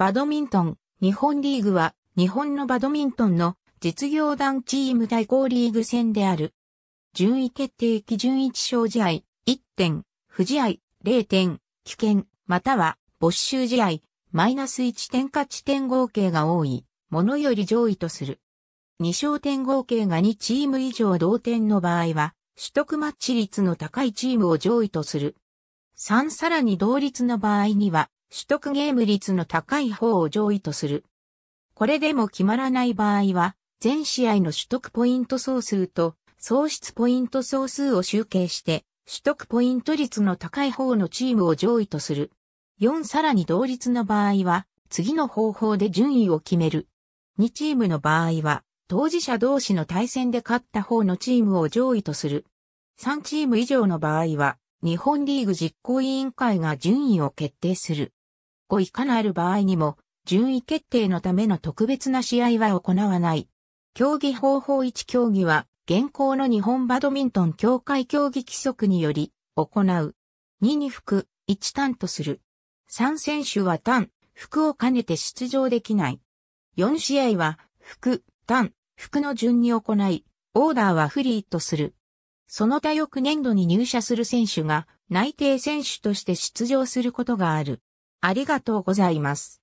バドミントン、日本リーグは、日本のバドミントンの実業団チーム対抗リーグ戦である。順位決定基準1勝試合、1点、不試合、0点、危険、または没収試合、マイナス1点勝ち点合計が多い、ものより上位とする。2勝点合計が2チーム以上同点の場合は、取得マッチ率の高いチームを上位とする。3さらに同率の場合には、取得ゲーム率の高い方を上位とする。これでも決まらない場合は、全試合の取得ポイント総数と喪失ポイント総数を集計して、取得ポイント率の高い方のチームを上位とする。4さらに同率の場合は、次の方法で順位を決める。2チームの場合は、当事者同士の対戦で勝った方のチームを上位とする。3チーム以上の場合は、日本リーグ実行委員会が順位を決定する。5以下のある場合にも、順位決定のための特別な試合は行わない。競技方法1競技は、現行の日本バドミントン協会競技規則により、行う。2に服、1単とする。3選手は単、服を兼ねて出場できない。4試合は、服、単、服の順に行い、オーダーはフリーとする。その他翌年度に入社する選手が内定選手として出場することがある。ありがとうございます。